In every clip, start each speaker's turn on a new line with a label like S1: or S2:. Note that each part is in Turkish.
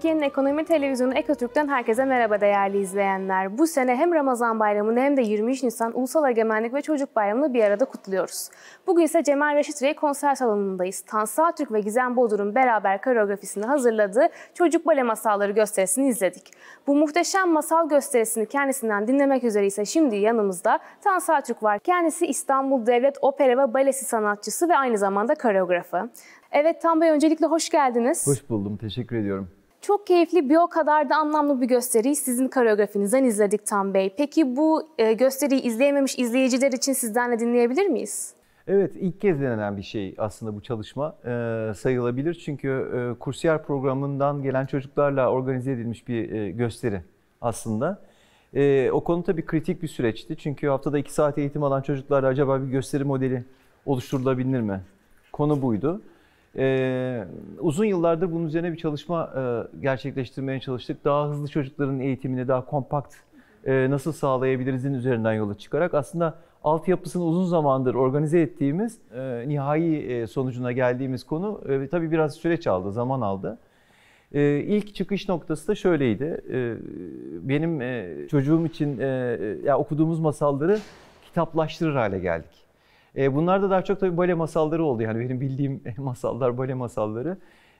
S1: Türkiye'nin ekonomi televizyonu Ekotürk'ten herkese merhaba değerli izleyenler. Bu sene hem Ramazan Bayramı'nı hem de 23 Nisan Ulusal Egemenlik ve Çocuk Bayramı'nı bir arada kutluyoruz. Bugün ise Cemal Reşit Rey konser salonundayız. Tansa Türk ve Gizem Bodur'un beraber koreografisini hazırladığı Çocuk Bale Masalları gösterisini izledik. Bu muhteşem masal gösterisini kendisinden dinlemek üzere ise şimdi yanımızda Tansa Türk var. Kendisi İstanbul Devlet Opera ve Balesi sanatçısı ve aynı zamanda koreografı. Evet Tan Bey öncelikle hoş geldiniz. Hoş
S2: buldum, teşekkür ediyorum.
S1: Çok keyifli bir o kadar da anlamlı bir gösteriyi sizin koreografinizden izledik Tam Bey. Peki bu e, gösteriyi izleyememiş izleyiciler için sizden de dinleyebilir miyiz?
S2: Evet, ilk kez denenen bir şey aslında bu çalışma e, sayılabilir. Çünkü e, kursiyer programından gelen çocuklarla organize edilmiş bir e, gösteri aslında. E, o konu tabii kritik bir süreçti. Çünkü haftada iki saat eğitim alan çocuklarla acaba bir gösteri modeli oluşturulabilir mi? Konu buydu. Ee, uzun yıllardır bunun üzerine bir çalışma e, gerçekleştirmeye çalıştık. Daha hızlı çocukların eğitimini daha kompakt e, nasıl sağlayabilirizin üzerinden yola çıkarak aslında altyapısını uzun zamandır organize ettiğimiz e, nihai e, sonucuna geldiğimiz konu e, tabii biraz süreç aldı, zaman aldı. E, ilk çıkış noktası da şöyleydi. E, benim e, çocuğum için e, e ya okuduğumuz masalları kitaplaştırır hale geldik. E, bunlar da daha çok tabii böyle masalları oldu. Yani benim bildiğim masallar böyle masalları.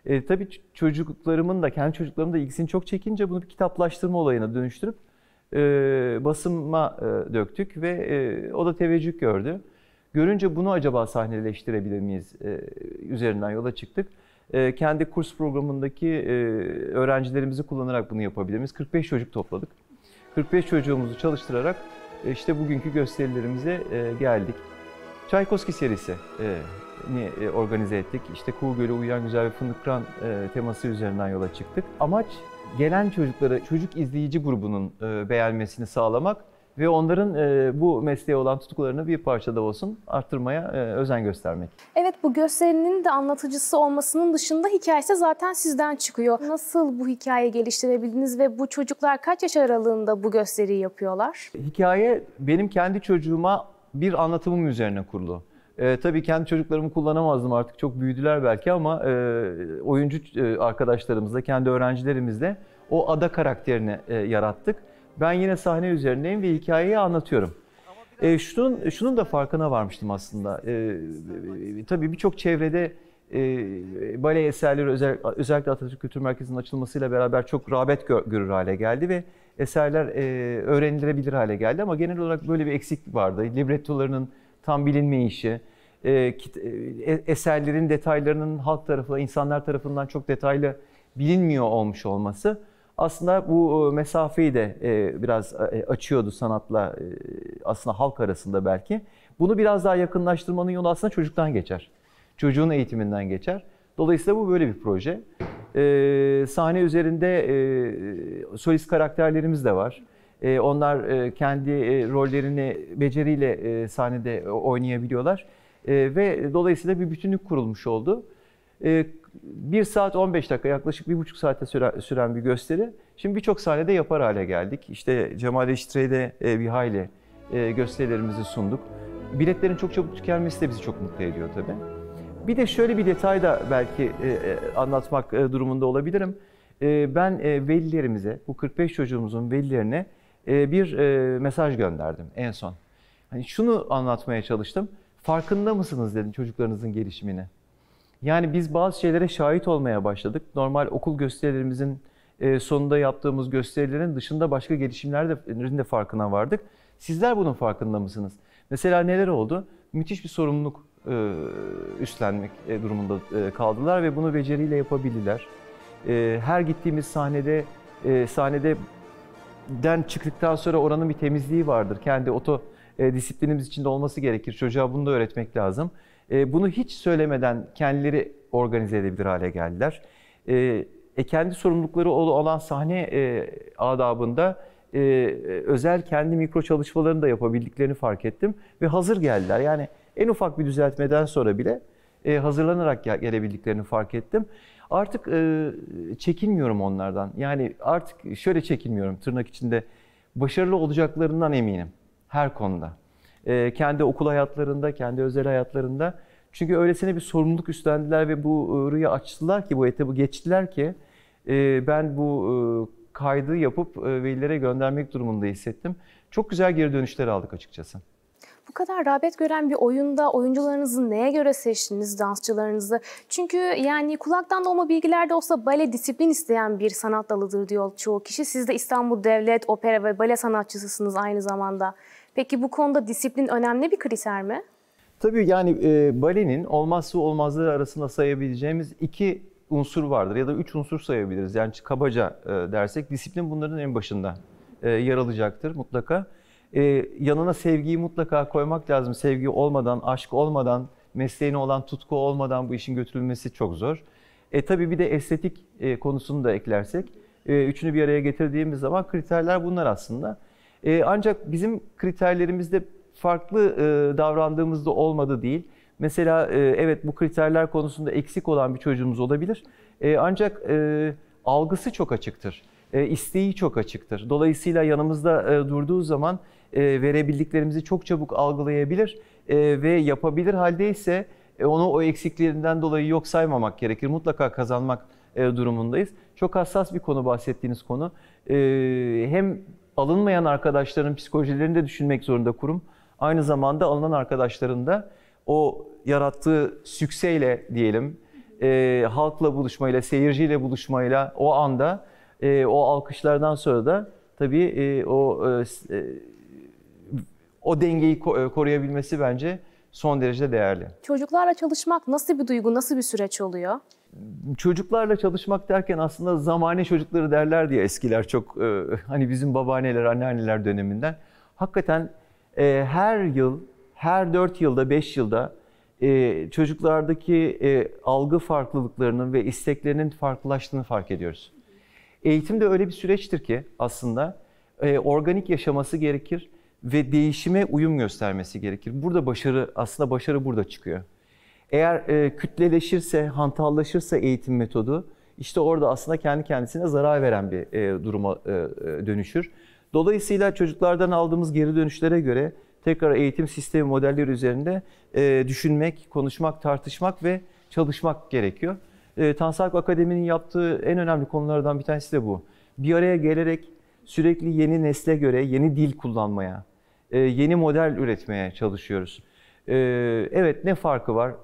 S2: E, tabii çocuklarımın da, kendi çocuklarımın da ilgisini çok çekince bunu bir kitaplaştırma olayına dönüştürüp e, basıma e, döktük ve e, o da teveccüh gördü. Görünce bunu acaba sahneleştirebilir miyiz e, üzerinden yola çıktık. E, kendi kurs programındaki e, öğrencilerimizi kullanarak bunu yapabilir miyiz? 45 çocuk topladık. 45 çocuğumuzu çalıştırarak e, işte bugünkü gösterilerimize e, geldik. Çaykoski serisi e, ni e, organize ettik. İşte Kuğu Gölü Uyuyan Güzel ve Fındık Kıran e, teması üzerinden yola çıktık. Amaç gelen çocuklara, çocuk izleyici grubunun beğenmesini sağlamak ve onların bu mesleğe olan tutkularını bir parça da olsun arttırmaya özen göstermek.
S1: Evet bu gösterinin de anlatıcısı olmasının dışında hikayesi zaten sizden çıkıyor. Nasıl bu hikaye geliştirebildiniz ve bu çocuklar kaç yaş aralığında bu gösteriyi yapıyorlar?
S2: Hikaye benim kendi çocuğuma bir anlatımım üzerine kurulu. E, tabii kendi çocuklarımı kullanamazdım artık çok büyüdüler belki ama e, oyuncu e, arkadaşlarımızla, kendi öğrencilerimizle o ada karakterini e, yarattık. Ben yine sahne üzerindeyim ve hikayeyi anlatıyorum. E, şunun, şunun da farkına varmıştım aslında. E, e tabii birçok çevrede e, bale eserleri özellikle Atatürk Kültür Merkezi'nin açılmasıyla beraber çok rağbet gör, görür hale geldi ve eserler e, öğrenilebilir hale geldi ama genel olarak böyle bir eksik vardı. Librettolarının tam bilinmeyişi, e, e, e eserlerin detaylarının halk tarafından, insanlar tarafından çok detaylı bilinmiyor olmuş olması aslında bu e, mesafeyi de biraz açıyordu sanatla aslında halk arasında belki. Bunu biraz daha yakınlaştırmanın yolu aslında çocuktan geçer. Çocuğun eğitiminden geçer. Dolayısıyla bu böyle bir proje. E, sahne üzerinde e, solist karakterlerimiz de var. E, onlar e, kendi e, rollerini beceriyle e, sahnede oynayabiliyorlar. E, ve dolayısıyla bir bütünlük kurulmuş oldu. E, 1 saat 15 dakika yaklaşık bir buçuk saate süren, süren bir gösteri. Şimdi birçok sahnede yapar hale geldik. İşte Cemal Eşitre'de e, bir hayli e, gösterilerimizi sunduk. Biletlerin çok çabuk tükenmesi de bizi çok mutlu ediyor tabii. Bir de şöyle bir detay da belki e, e, anlatmak e, durumunda olabilirim. Ben velilerimize, bu 45 çocuğumuzun velilerine bir mesaj gönderdim en son. Hani şunu anlatmaya çalıştım. Farkında mısınız dedim çocuklarınızın gelişimini. Yani biz bazı şeylere şahit olmaya başladık. Normal okul gösterilerimizin sonunda yaptığımız gösterilerin dışında başka gelişimlerin de farkına vardık. Sizler bunun farkında mısınız? Mesela neler oldu? Müthiş bir sorumluluk e, üstlenmek e, durumunda e, kaldılar ve bunu beceriyle yapabildiler. Her gittiğimiz sahnede sahnede den çıktıktan sonra oranın bir temizliği vardır. Kendi oto disiplinimiz içinde olması gerekir. Çocuğa bunu da öğretmek lazım. Bunu hiç söylemeden kendileri organize edebilir hale geldiler. E, kendi sorumlulukları olan sahne e, adabında e, özel kendi mikro çalışmalarını da yapabildiklerini fark ettim ve hazır geldiler. Yani en ufak bir düzeltmeden sonra bile e, hazırlanarak gelebildiklerini fark ettim. Artık e, çekinmiyorum onlardan. Yani artık şöyle çekinmiyorum tırnak içinde. Başarılı olacaklarından eminim her konuda. E, kendi okul hayatlarında, kendi özel hayatlarında. Çünkü öylesine bir sorumluluk üstlendiler ve bu e, rüya açtılar ki, bu etabı geçtiler ki e, ben bu e, kaydı yapıp e, velilere göndermek durumunda hissettim. Çok güzel geri dönüşler aldık açıkçası.
S1: Bu kadar rağbet gören bir oyunda oyuncularınızı neye göre seçtiniz dansçılarınızı? Çünkü yani kulaktan dolma bilgiler de olsa bale disiplin isteyen bir sanat dalıdır diyor çoğu kişi. Siz de İstanbul Devlet Opera ve Bale sanatçısısınız aynı zamanda. Peki bu konuda disiplin önemli bir kriter mi?
S2: Tabii yani e, balenin olmazsa olmazları arasında sayabileceğimiz iki unsur vardır ya da üç unsur sayabiliriz. Yani kabaca e, dersek disiplin bunların en başında e, yer alacaktır mutlaka e, yanına sevgiyi mutlaka koymak lazım. Sevgi olmadan, aşk olmadan, mesleğine olan tutku olmadan bu işin götürülmesi çok zor. E tabii bir de estetik e, konusunu da eklersek, e, üçünü bir araya getirdiğimiz zaman kriterler bunlar aslında. E, ancak bizim kriterlerimizde farklı e, davrandığımızda olmadı değil. Mesela e, evet bu kriterler konusunda eksik olan bir çocuğumuz olabilir. E, ancak e, algısı çok açıktır. E, isteği çok açıktır. Dolayısıyla yanımızda e, durduğu zaman e, verebildiklerimizi çok çabuk algılayabilir e, ve yapabilir Haldeyse e, onu o eksiklerinden dolayı yok saymamak gerekir. Mutlaka kazanmak durumundayız. Çok hassas bir konu bahsettiğiniz konu. Hem alınmayan arkadaşların psikolojilerini de düşünmek zorunda kurum. Aynı zamanda alınan arkadaşların da o yarattığı sükseyle diyelim, e, halkla buluşmayla, seyirciyle buluşmayla o anda e, o alkışlardan sonra da tabii e, o e, o dengeyi e, koruyabilmesi bence son derece değerli.
S1: Çocuklarla çalışmak nasıl bir duygu, nasıl bir süreç oluyor?
S2: Çocuklarla çalışmak derken aslında zamane çocukları derler diye eskiler çok e, hani bizim babaanneler, anneanneler döneminden. Hakikaten e, her yıl, her 4 yılda, 5 yılda çocuklardaki algı farklılıklarının ve isteklerinin farklılaştığını fark ediyoruz. Eğitim de öyle bir süreçtir ki aslında organik yaşaması gerekir ve değişime uyum göstermesi gerekir. Burada başarı, aslında başarı burada çıkıyor. Eğer e, kütleleşirse, hantallaşırsa eğitim metodu, işte orada aslında kendi kendisine zarar veren bir e, duruma e, e dönüşür. Dolayısıyla çocuklardan aldığımız geri dönüşlere göre tekrar eğitim sistemi modelleri üzerinde e, düşünmek, konuşmak, tartışmak ve çalışmak gerekiyor. E, Tansak Akademi'nin yaptığı en önemli konulardan bir tanesi de bu. Bir araya gelerek sürekli yeni nesle göre yeni dil kullanmaya, e, yeni model üretmeye çalışıyoruz. E, evet ne farkı var?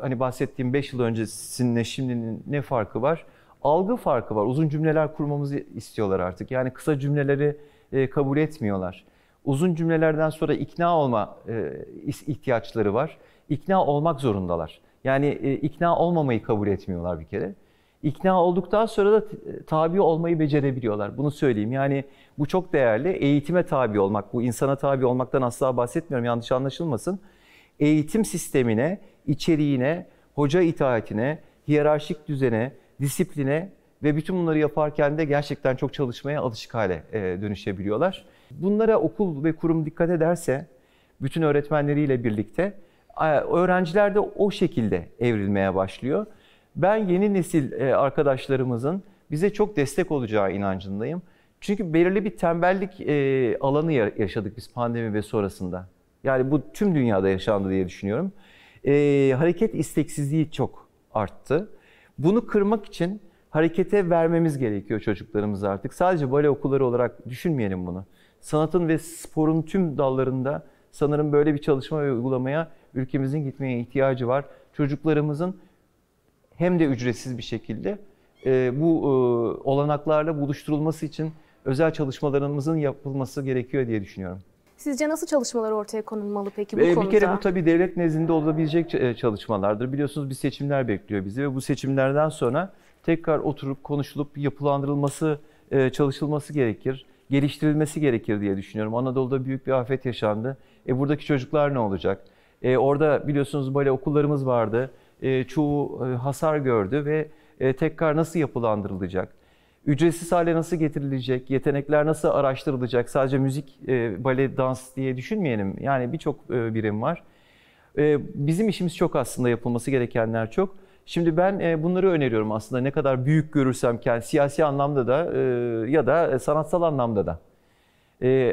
S2: Hani bahsettiğim 5 yıl öncesinle şimdinin ne farkı var? Algı farkı var. Uzun cümleler kurmamızı istiyorlar artık. Yani kısa cümleleri e, kabul etmiyorlar. Uzun cümlelerden sonra ikna olma ihtiyaçları var. İkna olmak zorundalar. Yani ikna olmamayı kabul etmiyorlar bir kere. İkna olduktan sonra da e, tabi olmayı becerebiliyorlar. Bunu söyleyeyim. Yani bu çok değerli. Eğitime tabi olmak, bu insana tabi olmaktan asla bahsetmiyorum. Yanlış anlaşılmasın. Eğitim sistemine, içeriğine, hoca itaatine, hiyerarşik düzene, disipline ve bütün bunları yaparken de gerçekten çok çalışmaya alışık hale e, dönüşebiliyorlar. Bunlara okul ve kurum dikkat ederse bütün öğretmenleriyle birlikte öğrenciler de o şekilde evrilmeye başlıyor. Ben yeni nesil e, arkadaşlarımızın bize çok destek olacağı inancındayım. Çünkü belirli bir tembellik e, alanı yaşadık biz pandemi ve sonrasında. Yani bu tüm dünyada yaşandı diye düşünüyorum. E, hareket isteksizliği çok arttı. Bunu kırmak için harekete vermemiz gerekiyor çocuklarımızı artık. Sadece bale okulları olarak düşünmeyelim bunu. Sanatın ve sporun tüm dallarında sanırım böyle bir çalışma ve uygulamaya ülkemizin gitmeye ihtiyacı var. Çocuklarımızın hem de ücretsiz bir şekilde e, bu e, olanaklarla buluşturulması için özel çalışmalarımızın yapılması gerekiyor diye düşünüyorum.
S1: Sizce nasıl çalışmalar ortaya konulmalı peki bu ee, konuda? Bir kere bu
S2: tabii devlet nezdinde olabilecek e, çalışmalardır. Biliyorsunuz bir seçimler bekliyor bizi ve bu seçimlerden sonra tekrar oturup konuşulup yapılandırılması, çalışılması gerekir. Geliştirilmesi gerekir diye düşünüyorum. Anadolu'da büyük bir afet yaşandı. E buradaki çocuklar ne olacak? E orada biliyorsunuz böyle okullarımız vardı. E, çoğu e, hasar gördü ve e, tekrar nasıl yapılandırılacak? Ücretsiz hale nasıl getirilecek? Yetenekler nasıl araştırılacak? Sadece müzik, bale, dans diye düşünmeyelim. Yani birçok birim var. Bizim işimiz çok aslında yapılması gerekenler çok. Şimdi ben bunları öneriyorum aslında ne kadar büyük görürsem kendi siyasi anlamda da ya da sanatsal anlamda da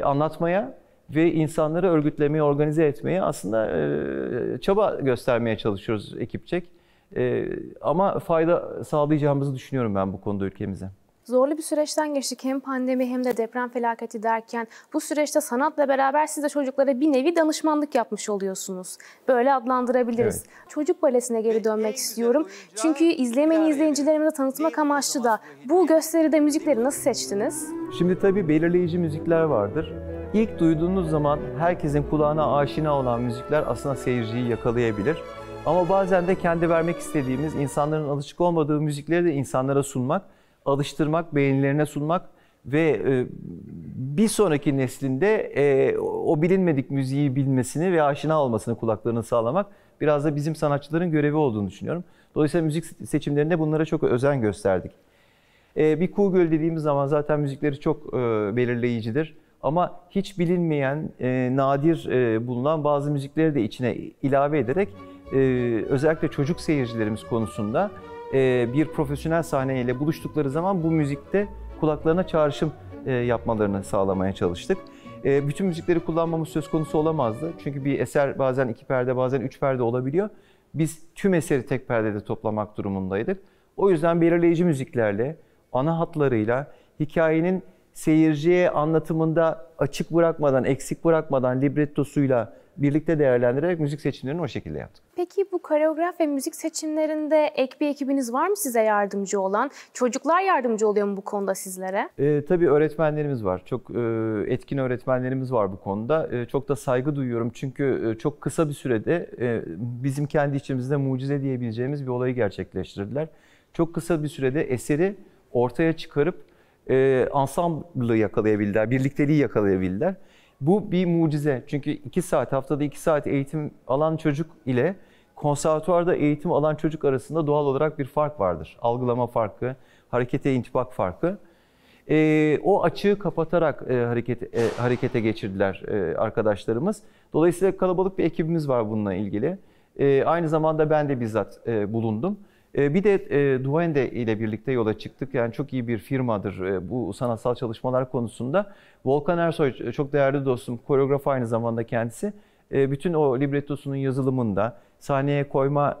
S2: anlatmaya ve insanları örgütlemeyi, organize etmeyi aslında e, çaba göstermeye çalışıyoruz ekipçek. E, ama fayda sağlayacağımızı düşünüyorum ben bu konuda ülkemize.
S1: Zorlu bir süreçten geçtik hem pandemi hem de deprem felaketi derken bu süreçte sanatla beraber siz de çocuklara bir nevi danışmanlık yapmış oluyorsunuz. Böyle adlandırabiliriz. Evet. Çocuk balesine geri dönmek istiyorum. Çünkü izlemeyen izleyicilerimize tanıtmak amaçlı da bu gösteride müzikleri nasıl seçtiniz?
S2: Şimdi tabii belirleyici müzikler vardır. İlk duyduğunuz zaman herkesin kulağına aşina olan müzikler aslında seyirciyi yakalayabilir. Ama bazen de kendi vermek istediğimiz, insanların alışık olmadığı müzikleri de insanlara sunmak, alıştırmak, beğenilerine sunmak ve e, bir sonraki neslinde e, o bilinmedik müziği bilmesini ve aşina olmasını kulaklarını sağlamak biraz da bizim sanatçıların görevi olduğunu düşünüyorum. Dolayısıyla müzik seçimlerinde bunlara çok özen gösterdik. E, bir kuğu gölü dediğimiz zaman zaten müzikleri çok belirleyicidir. Ama hiç bilinmeyen, e, nadir e, bulunan bazı müzikleri de içine ilave ederek e, özellikle çocuk seyircilerimiz konusunda e, bir profesyonel sahneyle buluştukları zaman bu müzikte kulaklarına çağrışım e, yapmalarını sağlamaya çalıştık. E, bütün müzikleri kullanmamız söz konusu olamazdı. Çünkü bir eser bazen iki perde, bazen üç perde olabiliyor. Biz tüm eseri tek perdede toplamak durumundaydık. O yüzden belirleyici müziklerle, ana hatlarıyla, hikayenin seyirciye anlatımında açık bırakmadan, eksik bırakmadan librettosuyla birlikte değerlendirerek müzik seçimlerini o şekilde yaptık.
S1: Peki bu koreograf ve müzik seçimlerinde ek bir ekibiniz var mı size yardımcı olan? Çocuklar yardımcı oluyor mu bu konuda sizlere?
S2: E, tabii öğretmenlerimiz var. Çok e, etkin öğretmenlerimiz var bu konuda. E, çok da saygı duyuyorum çünkü e, çok kısa bir sürede e, bizim kendi içimizde mucize diyebileceğimiz bir olayı gerçekleştirdiler. Çok kısa bir sürede eseri ortaya çıkarıp e, ansamblı yakalayabildiler, birlikteliği yakalayabildiler. Bu bir mucize. Çünkü iki saat, haftada iki saat eğitim alan çocuk ile konservatuvarda eğitim alan çocuk arasında doğal olarak bir fark vardır. Algılama farkı, harekete intibak farkı. E, o açığı kapatarak e, hareket, e, harekete geçirdiler e, arkadaşlarımız. Dolayısıyla kalabalık bir ekibimiz var bununla ilgili. E, aynı zamanda ben de bizzat e, bulundum. Ee, bir de e, Duende ile birlikte yola çıktık. Yani çok iyi bir firmadır e, bu sanatsal çalışmalar konusunda. Volkan Ersoy e, çok değerli dostum, koreograf aynı zamanda kendisi. Bütün o librettosunun yazılımında, sahneye koyma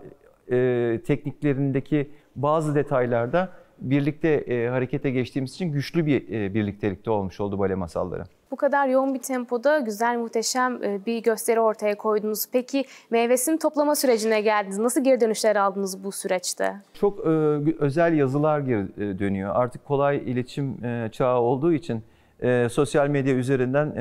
S2: tekniklerindeki bazı detaylarda birlikte harekete geçtiğimiz için güçlü bir birliktelikte olmuş oldu bale masalları.
S1: Bu kadar yoğun bir tempoda güzel, muhteşem e, bir gösteri ortaya koydunuz. Peki meyvesini toplama sürecine geldiniz. Nasıl geri dönüşler aldınız bu süreçte?
S2: Çok e, özel yazılar geri e, dönüyor. Artık kolay iletişim çağı olduğu için sosyal medya üzerinden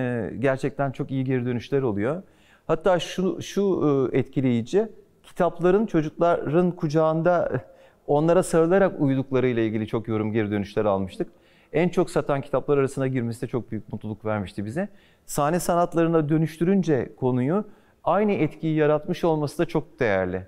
S2: gerçekten çok iyi geri dönüşler oluyor. Hatta şu, şu etkileyici, kitapların çocukların kucağında onlara sarılarak uyudukları ilgili çok yorum geri dönüşler almıştık en çok satan kitaplar arasına girmesi de çok büyük mutluluk vermişti bize. Sahne sanatlarına dönüştürünce konuyu aynı etkiyi yaratmış olması da çok değerli.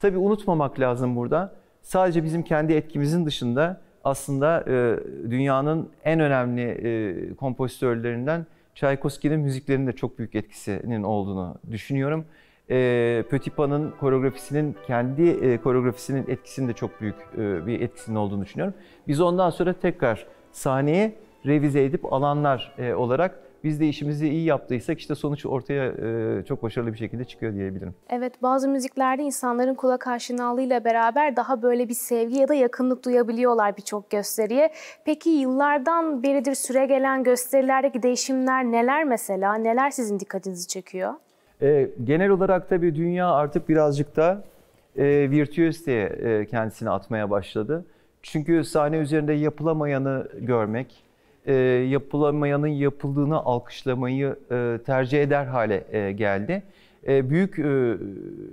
S2: Tabii unutmamak lazım burada. Sadece bizim kendi etkimizin dışında aslında e, dünyanın en önemli e, kompozitörlerinden Çaykoski'nin de çok büyük etkisinin olduğunu düşünüyorum. E, Pötipa'nın koreografisinin kendi e, koreografisinin etkisinin de çok büyük e, bir etkisinin olduğunu düşünüyorum. Biz ondan sonra tekrar sahneye revize edip alanlar e, olarak biz de işimizi iyi yaptıysak işte sonuç ortaya e, çok başarılı bir şekilde çıkıyor diyebilirim.
S1: Evet bazı müziklerde insanların kulak aşinalığıyla beraber daha böyle bir sevgi ya da yakınlık duyabiliyorlar birçok gösteriye. Peki yıllardan beridir süre gelen gösterilerdeki değişimler neler mesela? Neler sizin dikkatinizi çekiyor?
S2: E, genel olarak tabii dünya artık birazcık da e, virtüöziteye e, kendisini atmaya başladı. Çünkü sahne üzerinde yapılamayanı görmek, e, yapılamayanın yapıldığını alkışlamayı e, tercih eder hale e, geldi. E, büyük e,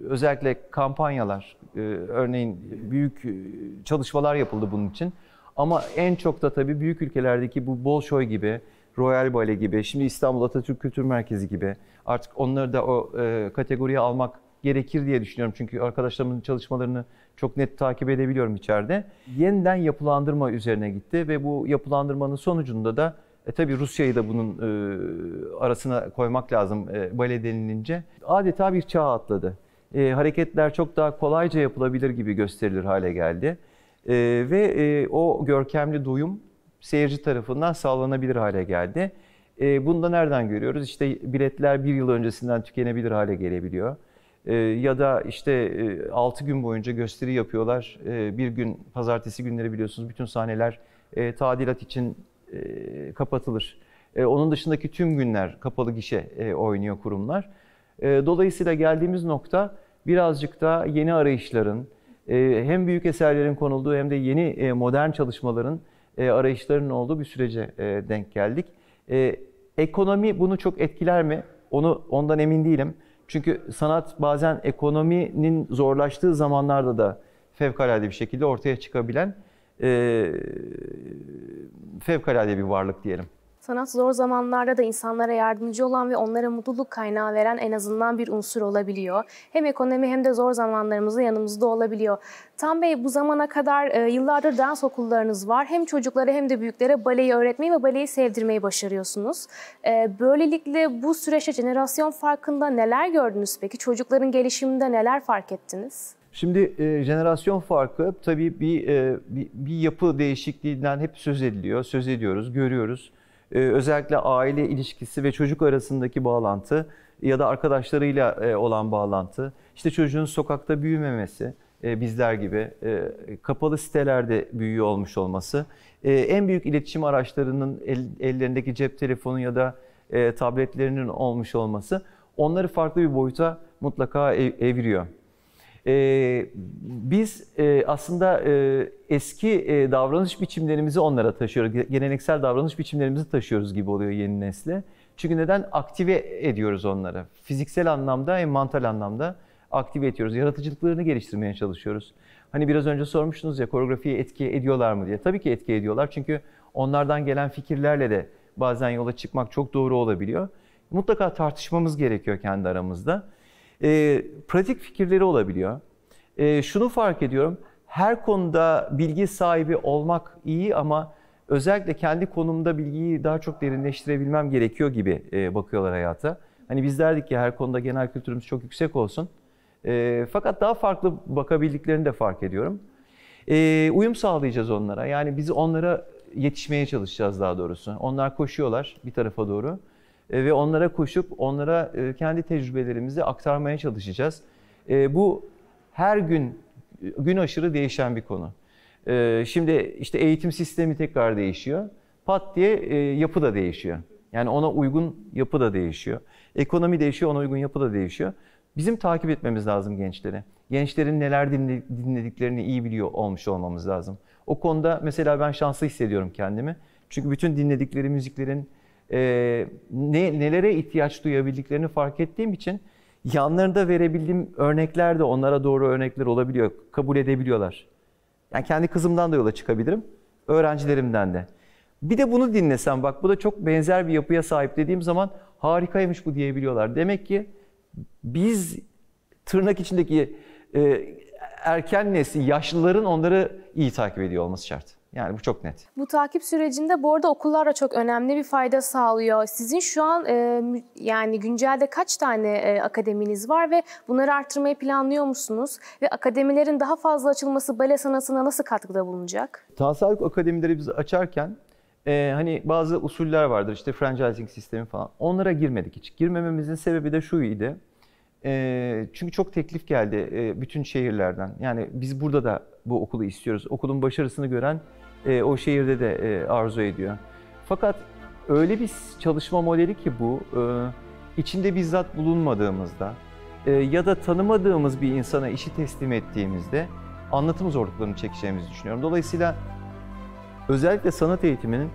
S2: özellikle kampanyalar, e, örneğin büyük e, çalışmalar yapıldı bunun için. Ama en çok da tabii büyük ülkelerdeki bu Bolşoy gibi, Royal Ballet gibi, şimdi İstanbul Atatürk Kültür Merkezi gibi artık onları da o e, kategoriye almak gerekir diye düşünüyorum. Çünkü arkadaşlarımın çalışmalarını çok net takip edebiliyorum içeride. Yeniden yapılandırma üzerine gitti ve bu yapılandırmanın sonucunda da e tabii Rusya'yı da bunun e, arasına koymak lazım e, bale denilince. Adeta bir çağ atladı. E, hareketler çok daha kolayca yapılabilir gibi gösterilir hale geldi. E, ve e, o görkemli duyum seyirci tarafından sağlanabilir hale geldi. E, bunu da nereden görüyoruz? İşte biletler bir yıl öncesinden tükenebilir hale gelebiliyor. Ee, ya da işte e, 6 gün boyunca gösteri yapıyorlar. Ee, bir gün pazartesi günleri biliyorsunuz bütün sahneler e, tadilat için e, kapatılır. E, onun dışındaki tüm günler kapalı gişe e, oynuyor kurumlar. dolayısıyla geldiğimiz nokta birazcık da yeni arayışların, hem büyük eserlerin konulduğu hem de yeni modern çalışmaların arayışlarının olduğu bir sürece denk geldik. Ekonomi bunu çok etkiler mi? Onu ondan emin değilim. Çünkü sanat bazen ekonominin zorlaştığı zamanlarda da fevkalade bir şekilde ortaya çıkabilen e, fevkalade bir varlık diyelim.
S1: Sanat zor zamanlarda da insanlara yardımcı olan ve onlara mutluluk kaynağı veren en azından bir unsur olabiliyor. Hem ekonomi hem de zor zamanlarımızda yanımızda olabiliyor. Tam Bey bu zamana kadar e, yıllardır dans okullarınız var. Hem çocuklara hem de büyüklere baleyi öğretmeyi ve baleyi sevdirmeyi başarıyorsunuz. E, böylelikle bu süreçte jenerasyon farkında neler gördünüz peki? Çocukların gelişiminde neler fark ettiniz?
S2: Şimdi e, jenerasyon farkı tabii bir, e, bir, bir yapı değişikliğinden hep söz ediliyor, söz ediyoruz, görüyoruz. Ee, özellikle aile ilişkisi ve çocuk arasındaki bağlantı ya da arkadaşlarıyla e, olan bağlantı, işte çocuğun sokakta büyümemesi, e, bizler gibi e, kapalı sitelerde büyüyor olmuş olması, en büyük iletişim araçlarının ellerindeki cep telefonu ya da tabletlerinin olmuş olması onları farklı bir boyuta mutlaka eviriyor. E, biz e, aslında e, eski e, davranış biçimlerimizi onlara taşıyoruz. Geleneksel davranış biçimlerimizi taşıyoruz gibi oluyor yeni nesle. Çünkü neden? Aktive ediyoruz onları. Fiziksel anlamda hem mantal anlamda aktive ediyoruz. Yaratıcılıklarını geliştirmeye çalışıyoruz. Hani biraz önce sormuştunuz ya koreografiye etki ediyorlar mı diye. Tabii ki etki ediyorlar çünkü onlardan gelen fikirlerle de bazen yola çıkmak çok doğru olabiliyor. Mutlaka tartışmamız gerekiyor kendi aramızda. E, pratik fikirleri olabiliyor. E, şunu fark ediyorum, her konuda bilgi sahibi olmak iyi ama özellikle kendi konumda bilgiyi daha çok derinleştirebilmem gerekiyor gibi e, bakıyorlar hayata. Hani biz derdik ki her konuda genel kültürümüz çok yüksek olsun. E, fakat daha farklı bakabildiklerini de fark ediyorum. E, uyum sağlayacağız onlara. Yani biz onlara yetişmeye çalışacağız daha doğrusu. Onlar koşuyorlar bir tarafa doğru. E, ve onlara koşup onlara e, kendi tecrübelerimizi aktarmaya çalışacağız. E, bu her gün gün aşırı değişen bir konu. Şimdi işte eğitim sistemi tekrar değişiyor. Pat diye yapı da değişiyor. Yani ona uygun yapı da değişiyor. Ekonomi değişiyor, ona uygun yapı da değişiyor. Bizim takip etmemiz lazım gençleri. Gençlerin neler dinlediklerini iyi biliyor olmuş olmamız lazım. O konuda mesela ben şanslı hissediyorum kendimi. Çünkü bütün dinledikleri müziklerin, e, ne, nelere ihtiyaç duyabildiklerini fark ettiğim için yanlarında verebildiğim örnekler de onlara doğru örnekler olabiliyor. Kabul edebiliyorlar. Yani kendi kızımdan da yola çıkabilirim. Öğrencilerimden de. Bir de bunu dinlesem bak bu da çok benzer bir yapıya sahip dediğim zaman harikaymış bu diyebiliyorlar. Demek ki biz tırnak içindeki e, erken nesil, yaşlıların onları iyi takip ediyor olması şart. Yani bu çok net.
S1: Bu takip sürecinde bu arada okullar da çok önemli bir fayda sağlıyor. Sizin şu an e, yani güncelde kaç tane e, akademiniz var ve bunları arttırmayı planlıyor musunuz? Ve akademilerin daha fazla açılması bale sanatına nasıl katkıda bulunacak?
S2: Tasarruf akademileri biz açarken e, hani bazı usuller vardır işte franchising sistemi falan. Onlara girmedik hiç. Girmememizin sebebi de şu idi çünkü çok teklif geldi bütün şehirlerden. Yani biz burada da bu okulu istiyoruz. Okulun başarısını gören o şehirde de arzu ediyor. Fakat öyle bir çalışma modeli ki bu, içinde bizzat bulunmadığımızda ya da tanımadığımız bir insana işi teslim ettiğimizde anlatım zorluklarını çekeceğimizi düşünüyorum. Dolayısıyla özellikle sanat eğitiminin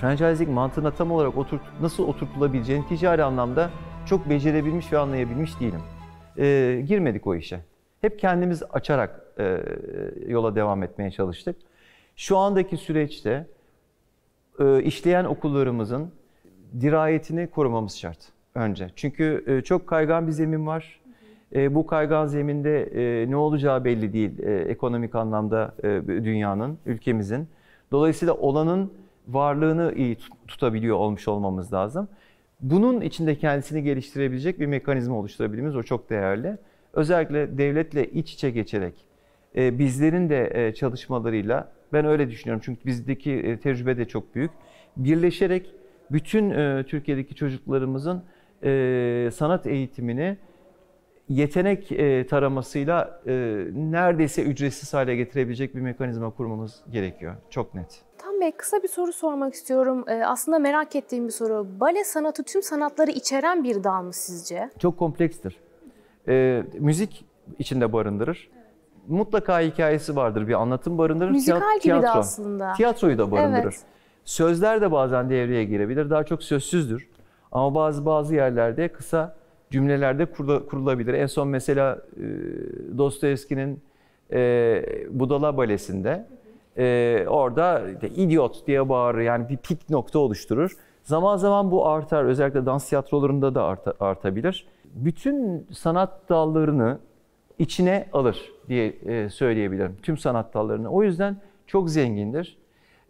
S2: franchising mantığına tam olarak oturt, nasıl oturtulabileceğini ticari anlamda çok becerebilmiş ve anlayabilmiş değilim. E, girmedik o işe. Hep kendimiz açarak e, yola devam etmeye çalıştık. Şu andaki süreçte e, işleyen okullarımızın dirayetini korumamız şart önce. Çünkü e, çok kaygan bir zemin var. E, bu kaygan zeminde e, ne olacağı belli değil e, ekonomik anlamda e, dünyanın, ülkemizin. Dolayısıyla olanın varlığını iyi tutabiliyor olmuş olmamız lazım. Bunun içinde kendisini geliştirebilecek bir mekanizma oluşturabilmemiz o çok değerli. Özellikle devletle iç içe geçerek e, bizlerin de e, çalışmalarıyla ben öyle düşünüyorum çünkü bizdeki e, tecrübe de çok büyük. Birleşerek bütün Türkiye'deki çocuklarımızın sanat eğitimini yetenek e, taramasıyla e, neredeyse ücretsiz hale getirebilecek bir mekanizma kurmamız gerekiyor. Çok net.
S1: Tan Bey kısa bir soru sormak istiyorum. E, aslında merak ettiğim bir soru. Bale sanatı tüm sanatları içeren bir dal mı sizce?
S2: Çok komplekstir. E, müzik içinde barındırır. Mutlaka hikayesi vardır, bir anlatım barındırır. Müzikal Tiyat- gibi tiyatro. de aslında. Tiyatroyu da barındırır. Evet. Sözler de bazen devreye girebilir. Daha çok sözsüzdür. Ama bazı bazı yerlerde kısa cümlelerde kurulabilir. En son mesela e, Dostoyevski'nin e, Budala Balesi'nde e, orada idiot diye bağırır yani bir pik nokta oluşturur. Zaman zaman bu artar. Özellikle dans tiyatrolarında da artabilir. Bütün sanat dallarını içine alır diye söyleyebilirim. Tüm sanat dallarını. O yüzden çok zengindir.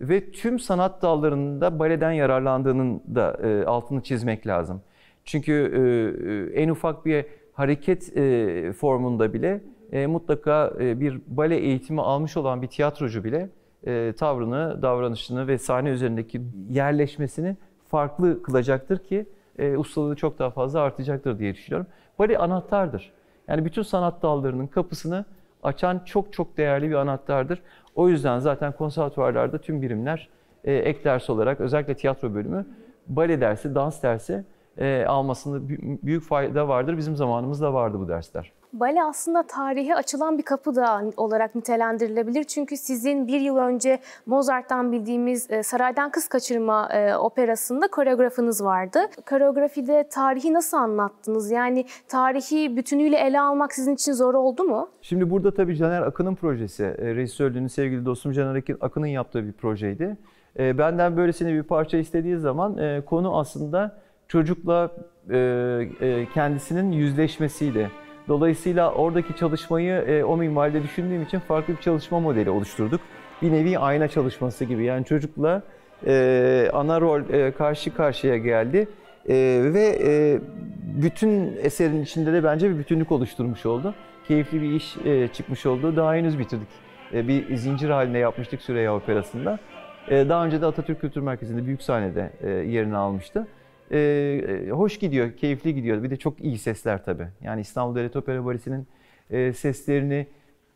S2: Ve tüm sanat dallarında baleden yararlandığının da altını çizmek lazım. Çünkü e, e, en ufak bir hareket e, formunda bile mutlaka bir bale eğitimi almış olan bir tiyatrocu bile tavrını, davranışını ve sahne üzerindeki yerleşmesini farklı kılacaktır ki ustalığı çok daha fazla artacaktır diye düşünüyorum. Bale anahtardır. Yani bütün sanat dallarının kapısını açan çok çok değerli bir anahtardır. O yüzden zaten konservatuvarlarda tüm birimler ek ders olarak özellikle tiyatro bölümü bale dersi, dans dersi e, almasında büyük fayda vardır. Bizim zamanımızda vardı bu dersler.
S1: Bale aslında tarihe açılan bir kapı da olarak nitelendirilebilir. Çünkü sizin bir yıl önce Mozart'tan bildiğimiz e, Saraydan Kız Kaçırma e, operasında koreografınız vardı. Koreografide tarihi nasıl anlattınız? Yani tarihi bütünüyle ele almak sizin için zor oldu mu?
S2: Şimdi burada tabii Caner Akın'ın projesi. E, Rejisörlüğünü sevgili dostum Caner Akın'ın yaptığı bir projeydi. Benden böylesine bir parça istediği zaman konu aslında çocukla e, e, kendisinin yüzleşmesiydi. Dolayısıyla oradaki çalışmayı e, o minvalde düşündüğüm için farklı bir çalışma modeli oluşturduk. Bir nevi ayna çalışması gibi. Yani çocukla ana rol karşı karşıya geldi ve bütün eserin içinde de bence bir bütünlük oluşturmuş oldu. Keyifli bir iş çıkmış oldu. Daha henüz bitirdik. Bir zincir haline yapmıştık Süreyya Operası'nda. Daha önce de Atatürk Kültür Merkezi'nde büyük sahnede yerini almıştı. Ee, e, hoş gidiyor, keyifli gidiyor. Bir de çok iyi sesler tabii. Yani İstanbul Devlet Opera Balesi'nin e, seslerini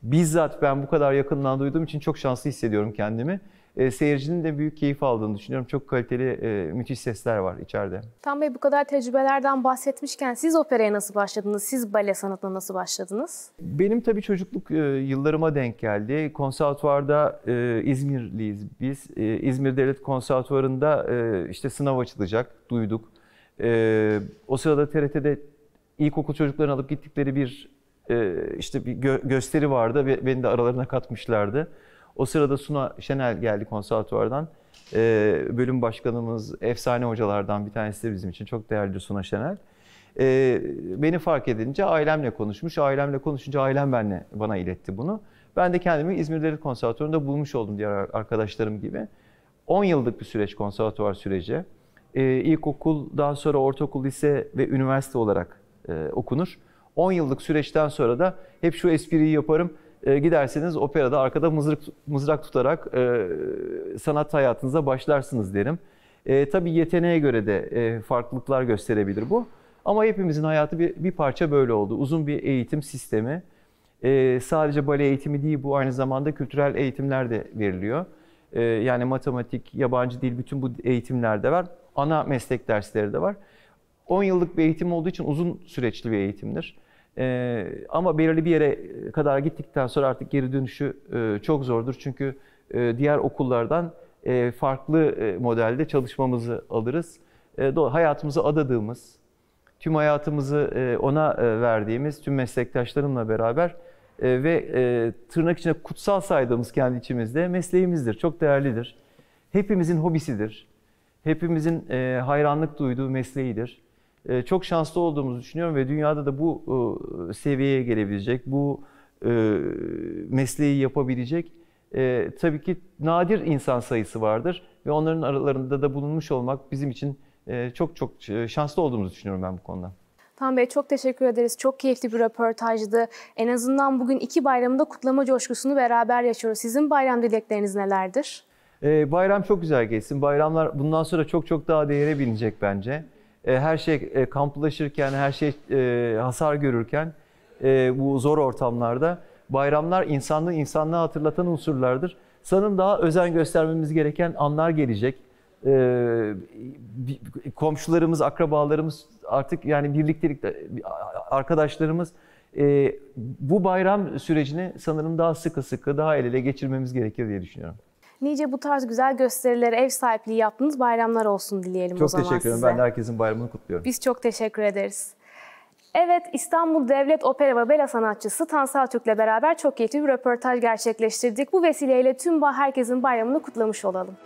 S2: bizzat ben bu kadar yakından duyduğum için çok şanslı hissediyorum kendimi e, seyircinin de büyük keyif aldığını düşünüyorum. Çok kaliteli, e, müthiş sesler var içeride.
S1: Tam Bey bu kadar tecrübelerden bahsetmişken siz operaya nasıl başladınız? Siz bale sanatına nasıl başladınız?
S2: Benim tabii çocukluk e, yıllarıma denk geldi. Konservatuvarda e, İzmirliyiz biz. E, İzmir Devlet Konservatuvarı'nda e, işte sınav açılacak, duyduk. E, o sırada TRT'de ilkokul çocuklarını alıp gittikleri bir e, işte bir gö gösteri vardı ve beni de aralarına katmışlardı. O sırada Suna Şenel geldi konservatuvardan. Ee, bölüm başkanımız, efsane hocalardan bir tanesi de bizim için. Çok değerli Suna Şenel. Ee, beni fark edince ailemle konuşmuş. Ailemle konuşunca ailem benle, bana iletti bunu. Ben de kendimi İzmir Devlet Konservatuvarı'nda bulmuş oldum diğer arkadaşlarım gibi. 10 yıllık bir süreç konservatuvar süreci. Ee, ilkokul, daha sonra ortaokul, lise ve üniversite olarak e, okunur. 10 yıllık süreçten sonra da hep şu espriyi yaparım. E, giderseniz operada arkada mızrak, mızrak tutarak e, sanat hayatınıza başlarsınız derim. E, tabii yeteneğe göre de e, farklılıklar gösterebilir bu. Ama hepimizin hayatı bir, bir parça böyle oldu. Uzun bir eğitim sistemi. E, sadece bale eğitimi değil bu aynı zamanda kültürel eğitimler de veriliyor. E, yani matematik, yabancı dil bütün bu eğitimler de var. Ana meslek dersleri de var. 10 yıllık bir eğitim olduğu için uzun süreçli bir eğitimdir. E, ama belirli bir yere kadar gittikten sonra artık geri dönüşü e, çok zordur. Çünkü e, diğer okullardan e, farklı e, modelde çalışmamızı alırız. E, hayatımızı adadığımız, tüm hayatımızı e, ona e, verdiğimiz, tüm meslektaşlarımla beraber e, ve e, tırnak içinde kutsal saydığımız kendi içimizde mesleğimizdir. Çok değerlidir. Hepimizin hobisidir. Hepimizin e, hayranlık duyduğu mesleğidir. E, çok şanslı olduğumuzu düşünüyorum ve dünyada da bu e, seviyeye gelebilecek, bu e, mesleği yapabilecek tabii ki nadir insan sayısı vardır ve onların aralarında da bulunmuş olmak bizim için çok çok şanslı olduğumuzu düşünüyorum ben bu konuda.
S1: Tan Bey çok teşekkür ederiz. Çok keyifli bir röportajdı. En azından bugün iki bayramda kutlama coşkusunu beraber yaşıyoruz. Sizin bayram dilekleriniz nelerdir?
S2: Ee, bayram çok güzel geçsin. Bayramlar bundan sonra çok çok daha değere binecek bence. E, her şey e, kamplaşırken, her şey e, hasar görürken bu zor ortamlarda bayramlar insanlığı insanlığa hatırlatan unsurlardır. Sanırım daha özen göstermemiz gereken anlar gelecek. Komşularımız, akrabalarımız artık yani birliktelik arkadaşlarımız bu bayram sürecini sanırım daha sıkı sıkı, daha el ele geçirmemiz gerekiyor diye düşünüyorum.
S1: Nice bu tarz güzel gösterilere ev sahipliği yaptınız bayramlar olsun dileyelim çok o zaman Çok teşekkür ederim. Ben de
S2: herkesin bayramını kutluyorum.
S1: Biz çok teşekkür ederiz. Evet, İstanbul Devlet Opera ve Bela sanatçısı Tansal Türk'le beraber çok keyifli bir röportaj gerçekleştirdik. Bu vesileyle tüm herkesin bayramını kutlamış olalım.